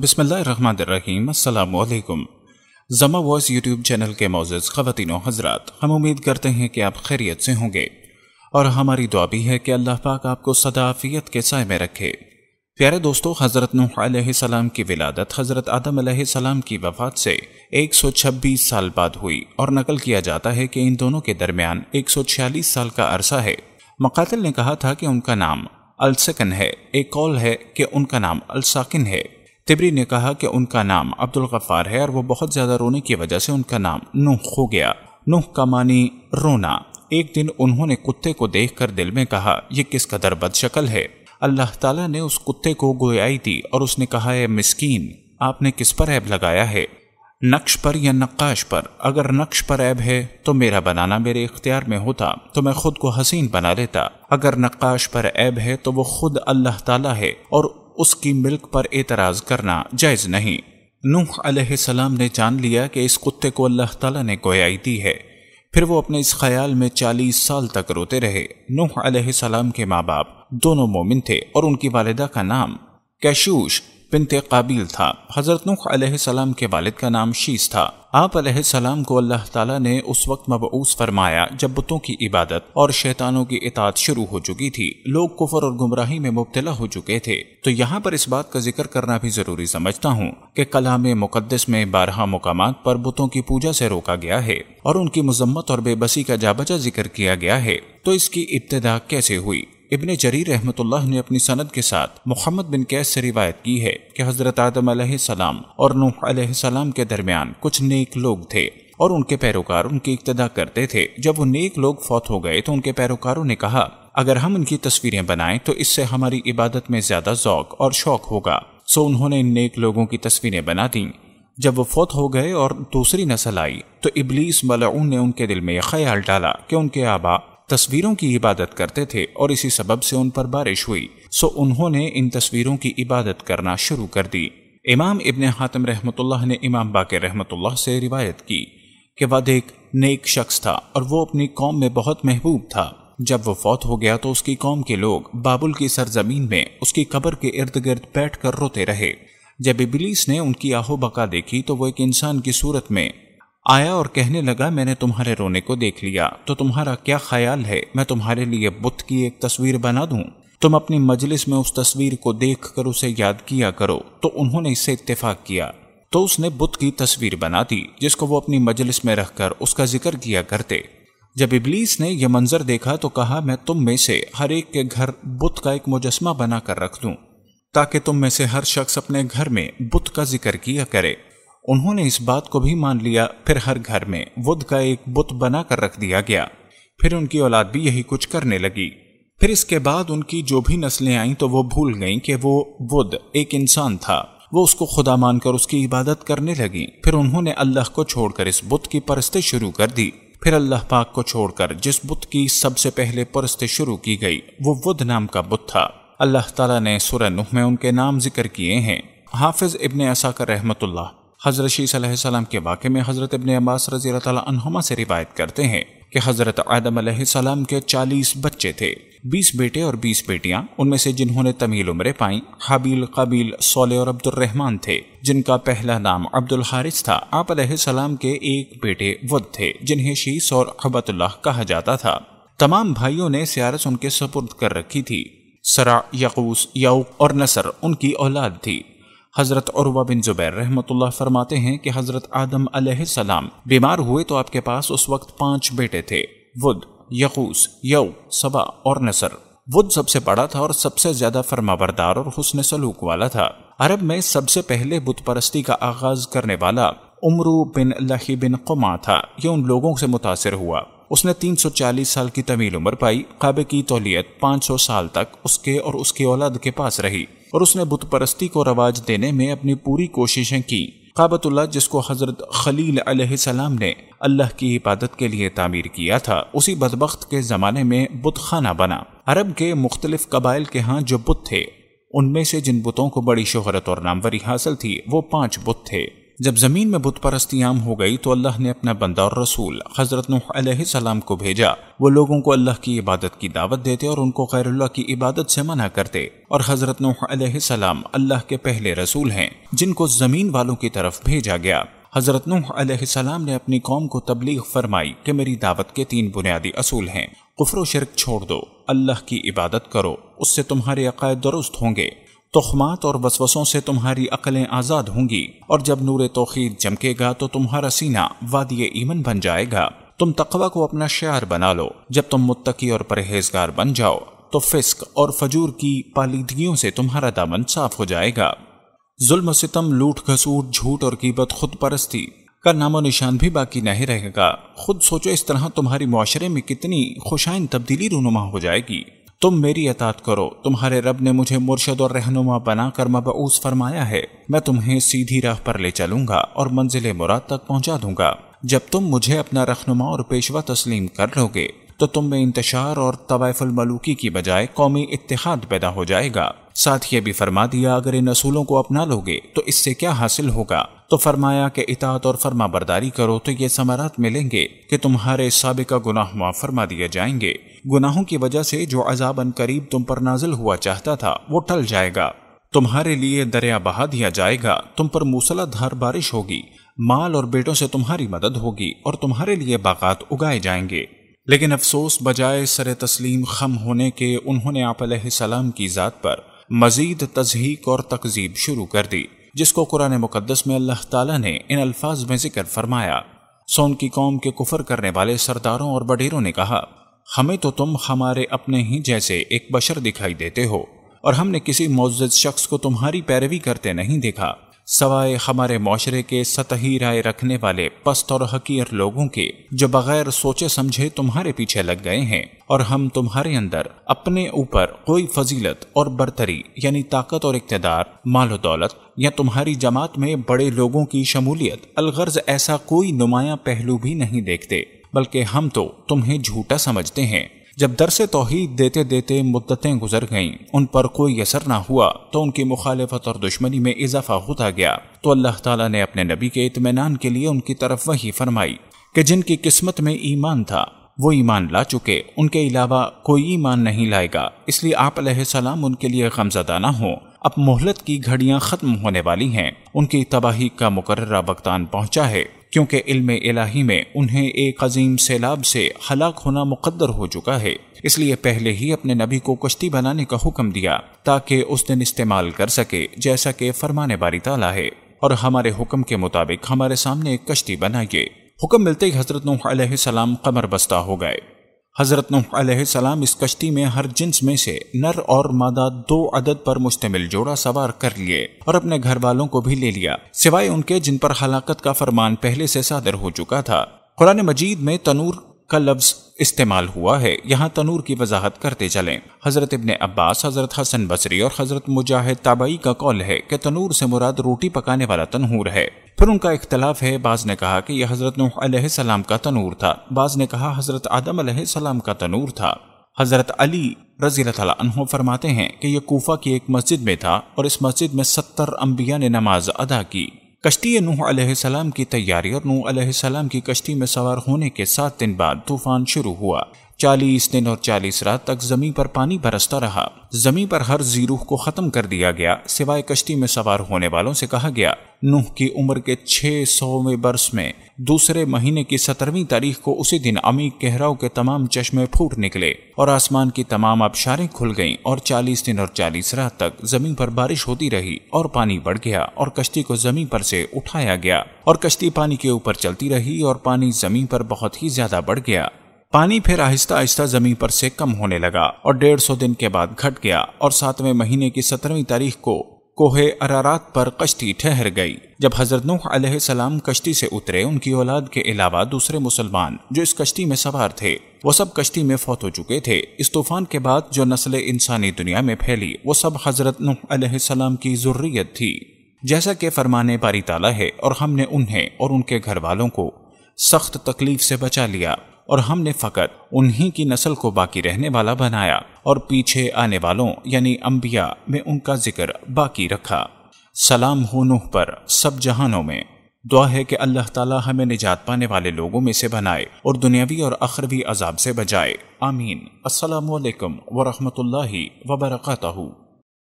बसमीम् जमा voice YouTube channel के मोज़ ख़वान हजरात हम उम्मीद करते हैं कि आप खैरियत से होंगे और हमारी दुआ भी है कि अल्लाह पाक आपको सदाफियत के साय में रखे प्यारे दोस्तों हज़रत नूसम की विलादत हज़रत आदम सलाम की वफ़ात से 126 साल बाद हुई और नकल किया जाता है कि इन दोनों के दरमियान 146 साल का अरसा है मकातिल ने कहा था कि उनका नाम अलसकन है एक कौल है कि उनका नाम अलसाकिन है तिबरी ने कहा कि उनका नाम अब्दुल गफ़ार है और वो बहुत ज़्यादा रोने की वजह से उनका नाम नूह हो गया नूह का मानी रोना एक दिन उन्होंने कुत्ते को देखकर दिल में कहा ये किस कदर बदशकल है अल्लाह ताला ने उस कुत्ते को गोयाई दी और उसने कहा है मिस्कीन आपने किस पर ऐब लगाया है नक्श पर या नक्काश पर अगर नक्श पर ऐब है तो मेरा बनाना मेरे इख्तियार में होता तो मैं खुद को हसीन बना लेता अगर नक्काश पर ऐब है तो वो खुद अल्लाह ताला है और उसकी मिल्क पर एतराज करना जायज नहीं नूह अलैहिस्सलाम ने जान लिया कि इस कुत्ते को अल्लाह ताला ने गोयाई दी है फिर वो अपने इस ख्याल में चालीस साल तक रोते रहे नूह अलैहिस्सलाम के माँ बाप दोनों मोमिन थे और उनकी वालदा का नाम कैशूश बिनते काबिल था हज़रत नूह के वालिद का नाम शीश था आप सलाम को अल्लाह ताला ने उस वक्त मबूस फरमाया जब बुतों की इबादत और शैतानों की इतात शुरू हो चुकी थी लोग कुफर और गुमराही में मुबतला हो चुके थे तो यहाँ पर इस बात का जिक्र करना भी ज़रूरी समझता हूँ कि कलाम मुकदस में बारह मकाम पर बुतों की पूजा से रोका गया है और उनकी मजम्मत और बेबसी का जाबजा जिक्र किया गया है तो इसकी इब्तदा कैसे हुई इबन जरीर रहमत ने अपनी सनद के साथ मोहम्मद बिन कैस से रिवायत की है कि हज़रत आदम सलाम और नूह सलाम के दरमियान कुछ नेक लोग थे और उनके पैरोकार उनकी इब्तदा करते थे जब वो नेक लोग फौत हो गए तो उनके पैरोकारों ने कहा अगर हम उनकी तस्वीरें बनाएं तो इससे हमारी इबादत में ज्यादा जौक और शौक होगा सो उन्होंने इन नेक लोगों की तस्वीरें बना दी जब वो फौत हो गए और दूसरी नस्ल आई तो इबलीस मलाउन ने उनके दिल में यह ख्याल डाला कि उनके आबा तस्वीरों की इबादत करते थे और इसी सबब से उन पर बारिश हुई सो उन्होंने इन तस्वीरों की इबादत करना शुरू कर दी इमाम इबन हातम रहमतुल्लाह ने इमाम बाकर रहमतुल्लाह से रिवायत की कि वह एक नेक शख्स था और वो अपनी कौम में बहुत महबूब था जब वो फौत हो गया तो उसकी कौम के लोग बाबुल की सरजमीन में उसकी कब्र के इर्द गिर्द बैठ कर रोते रहे जब इबलीस ने उनकी आहो बका देखी तो वो एक इंसान की सूरत में आया और कहने लगा मैंने तुम्हारे रोने को देख लिया तो तुम्हारा क्या ख्याल है मैं तुम्हारे लिए बुत की एक तस्वीर बना दूं तुम अपनी मजलिस में उस तस्वीर को देख कर उसे याद किया करो तो उन्होंने इससे इत्तेफाक किया तो उसने बुत की तस्वीर बना दी जिसको वो अपनी मजलिस में रखकर उसका जिक्र किया करते जब इबलीस ने यह मंजर देखा तो कहा मैं तुम में से हर एक के घर बुत का एक मुजस्मा बनाकर रख दूं ताकि तुम में से हर शख्स अपने घर में बुत का जिक्र किया करे उन्होंने इस बात को भी मान लिया फिर हर घर में बुद्ध का एक बुत बनाकर रख दिया गया फिर उनकी औलाद भी यही कुछ करने लगी फिर इसके बाद उनकी जो भी नस्लें आईं तो वो भूल गईं कि वो बुद्ध एक इंसान था वो उसको खुदा मानकर उसकी इबादत करने लगी फिर उन्होंने अल्लाह को छोड़कर इस बुत की परस्ते शुरू कर दी फिर अल्लाह पाक को छोड़कर जिस बुत की सबसे पहले परस्ते शुरू की गई वो बुद्ध नाम का बुत था अल्लाह तला ने सुरनुह में उनके नाम जिक्र किए हैं हाफिज इबन असाकर रहमतुल्लाह हज़रत शीसम के वाक़े में हज़रत इबन अब्बास रजी तमा से रिवायत करते हैं कि हज़रत आदम सलाम के 40 बच्चे थे 20 बेटे और 20 बेटियां उनमें से जिन्होंने तमील उम्र पाई हबील कबील सोले और रहमान थे जिनका पहला नाम अब्दुल हारिस था आप सलाम के एक बेटे वुद थे जिन्हें शीस और हबत कहा जाता था तमाम भाइयों ने सियारस उनके सपुर्द कर रखी थी सरा यकूस याऊक और नसर उनकी औलाद थी हज़रत उर्वा बिन जुबैर रहमतुल्लाह फरमाते हैं कि हज़रत आदम सलाम बीमार हुए तो आपके पास उस वक्त पांच बेटे थे वुद यकूस यऊ सबा और नसर वुद सबसे बड़ा था और सबसे ज्यादा फरमावरदार और हुसन सलूक वाला था अरब में सबसे पहले बुत परस्ती का आगाज करने वाला उमरू बिन लही बिन कुमा था यह उन लोगों से मुतासर हुआ उसने 340 साल की तवील उम्र पाई काबे की तोलियत 500 साल तक उसके और उसकी औलाद के पास रही और उसने बुत परस्ती को रवाज देने में अपनी पूरी कोशिशें की काबतुल्ला जिसको हजरत खलील अलैहिस्सलाम ने अल्लाह की इबादत के लिए तामीर किया था उसी बदबख्त के ज़माने में बुत खाना बना अरब के मुख्तलिफ कबाइल के यहाँ जो बुत थे उनमें से जिन बुतों को बड़ी शोहरत और नामवरी हासिल थी वो पांच बुत थे जब ज़मीन में बुत आम हो गई तो अल्लाह ने अपना बंदा और रसूल हज़रत नूसम को भेजा वो लोगों को अल्लाह की इबादत की दावत देते और उनको खैरुल्ला की इबादत से मना करते और हज़रत नूसम अल्लाह के पहले रसूल हैं जिनको ज़मीन वालों की तरफ भेजा गया हज़रत नूसम ने अपनी कौम को तबलीग फरमाई कि मेरी दावत के तीन बुनियादी असूल हैं कुफर शिरक छोड़ दो अल्लाह की इबादत करो उससे तुम्हारे अकायद दुरुस्त होंगे तोहमात और वसवसों से तुम्हारी अकलें आज़ाद होंगी और जब नूर तोखीद चमकेगा तो तुम्हारा सीना वादिय ईमन बन जाएगा तुम तकवा को अपना शार बना लो जब तुम मुत्तकी और परहेजगार बन जाओ तो फिस्क और फजूर की पालीदगियों से तुम्हारा दामन साफ हो जाएगा जुल्म सितम लूट घसूट झूठ और कीबत खुद परस्ती का नामो निशान भी बाकी नहीं रहेगा खुद सोचो इस तरह तुम्हारी माशरे में कितनी खुशाइन तब्दीली रूनुमा हो जाएगी तुम मेरी अतात करो तुम्हारे रब ने मुझे मुर्शद और रहनुमा बनाकर मबूस फरमाया है मैं तुम्हें सीधी राह पर ले चलूंगा और मंजिल मुराद तक पहुंचा दूंगा जब तुम मुझे अपना रहनुमा और पेशवा तस्लीम कर लोगे तो तुम में इंतशार और तवायफुल मलूकी की बजाय कौमी इतिहाद पैदा हो जाएगा साथ ये भी फरमा दिया अगर इन असूलों को अपना लोगे तो इससे क्या हासिल होगा तो फरमाया कि इतात और फरमा बरदारी करो तो ये समारात मिलेंगे कि तुम्हारे सबका गुनाह माफ फरमा दिए जाएंगे गुनाहों की वजह से जो अजाबन करीब तुम पर नाजिल हुआ चाहता था वो टल जाएगा तुम्हारे लिए दरिया बहा दिया जाएगा तुम पर मूसलाधार बारिश होगी माल और बेटों से तुम्हारी मदद होगी और तुम्हारे लिए बागात उगाए जाएंगे लेकिन अफसोस बजाय सर तस्लीम खम होने के उन्होंने आप की ज़ात पर मजीद तजहीक और तकजीब शुरू कर दी जिसको कुरान मुकदस में अल्लाह ताला ने इन अल्फाज में जिक्र फरमाया सोन की कौम के कुफर करने वाले सरदारों और बडेरों ने कहा हमें तो तुम हमारे अपने ही जैसे एक बशर दिखाई देते हो और हमने किसी मोजद शख्स को तुम्हारी पैरवी करते नहीं देखा सवाए हमारे माशरे के सतही राय रखने वाले पस्त और हकीर लोगों के जो बगैर सोचे समझे तुम्हारे पीछे लग गए हैं और हम तुम्हारे अंदर अपने ऊपर कोई फजीलत और बरतरी यानी ताकत और इकतदार मालो दौलत या तुम्हारी जमात में बड़े लोगों की शमूलियत अलगर्ज ऐसा कोई नुमाया पहलू भी नहीं देखते बल्कि हम तो तुम्हें झूठा समझते हैं जब दरस तोहहीद देते देते मुद्दतें गुजर गईं उन पर कोई असर ना हुआ तो उनकी मुखालफत और दुश्मनी में इजाफा होता गया तो अल्लाह ताला ने अपने नबी के इतमान के लिए उनकी तरफ वही फरमाई कि जिनकी किस्मत में ईमान था वो ईमान ला चुके उनके अलावा कोई ईमान नहीं लाएगा इसलिए आप सलाम उनके लिए गमजदा ना हो अब मोहलत की घड़ियां ख़त्म होने वाली हैं उनकी तबाही का मुकर्रा बगतान पहुंचा है क्योंकि इल्म इलाही में उन्हें एक अजीम सैलाब से हलाक होना मुकद्दर हो चुका है इसलिए पहले ही अपने नबी को कश्ती बनाने का हुक्म दिया ताकि उस दिन इस्तेमाल कर सके जैसा कि फरमाने बारी ताला है और हमारे हुक्म के मुताबिक हमारे सामने एक कश्ती बनाइए हुक्म मिलते ही हजरत नूह सलाम कमर बस्ता हो गए हज़रत नूसम इस कश्ती में हर जिन्स में से नर और मादा दो अदद पर मुश्तमिल जोड़ा सवार कर लिए और अपने घर वालों को भी ले लिया सिवाय उनके जिन पर हलाकत का फरमान पहले से सादर हो चुका था कुरान मजीद में तनूर का लफ्ज इस्तेमाल हुआ है यहाँ तनूर की वजाहत करते चलें हज़रत इबन अब्बास हज़रत हसन बसरी और हज़रत मुजाहिद ताबाई का कौल है कि तनूर से मुराद रोटी पकाने वाला तनूर है फिर उनका इख्तलाफ है बाज़ ने कहा कि यह हज़रत नूसम का तनूर था बाज़ ने कहा हज़रत आदम सलाम का तनूर था हज़रत अली रजी तु फरमाते हैं कि यह कोफा की एक मस्जिद में था और इस मस्जिद में सत्तर अम्बिया ने नमाज अदा की कश्ती नूह सलाम की तैयारी और नूह सलाम की कश्ती में सवार होने के सात दिन बाद तूफान शुरू हुआ चालीस दिन और चालीस रात तक जमीन पर पानी बरसता रहा जमीन पर हर जीरो को खत्म कर दिया गया सिवाय कश्ती में सवार होने वालों से कहा गया नूह की उम्र के छह सौवें बरस में दूसरे महीने की सत्रहवीं तारीख को उसी दिन अमी कहराव के तमाम चश्मे फूट निकले और आसमान की तमाम आबशारें खुल गईं और चालीस दिन और चालीस रात तक जमीन पर बारिश होती रही और पानी बढ़ गया और कश्ती को जमीन पर से उठाया गया और कश्ती पानी के ऊपर चलती रही और पानी जमीन पर बहुत ही ज्यादा बढ़ गया पानी फिर आहिस्ता आहिस्ता जमीन पर से कम होने लगा और डेढ़ सौ दिन के बाद घट गया और सातवें महीने की सत्रहवीं तारीख को कोहे अरारात पर कश्ती ठहर गई जब हजरत नूह सलाम कश्ती से उतरे उनकी औलाद के अलावा दूसरे मुसलमान जो इस कश्ती में सवार थे वो सब कश्ती में फौत हो चुके थे इस तूफान के बाद जो नस्ल इंसानी दुनिया में फैली वो सब हजरत नूह सलाम की जरूरीत थी जैसा कि फरमाने पारी ताला है और हमने उन्हें और उनके घर वालों को सख्त तकलीफ से बचा लिया और हमने फ़कत उन्हीं की नस्ल को बाकी रहने वाला बनाया और पीछे आने वालों यानी अम्बिया में उनका जिक्र बाकी रखा सलाम हो नूह पर सब जहानों में दुआ है कि अल्लाह ताला हमें निजात पाने वाले लोगों में से बनाए और दुनियावी और अखरवी अजाब से बचाए आमीन असलकम वरहमल वबरकू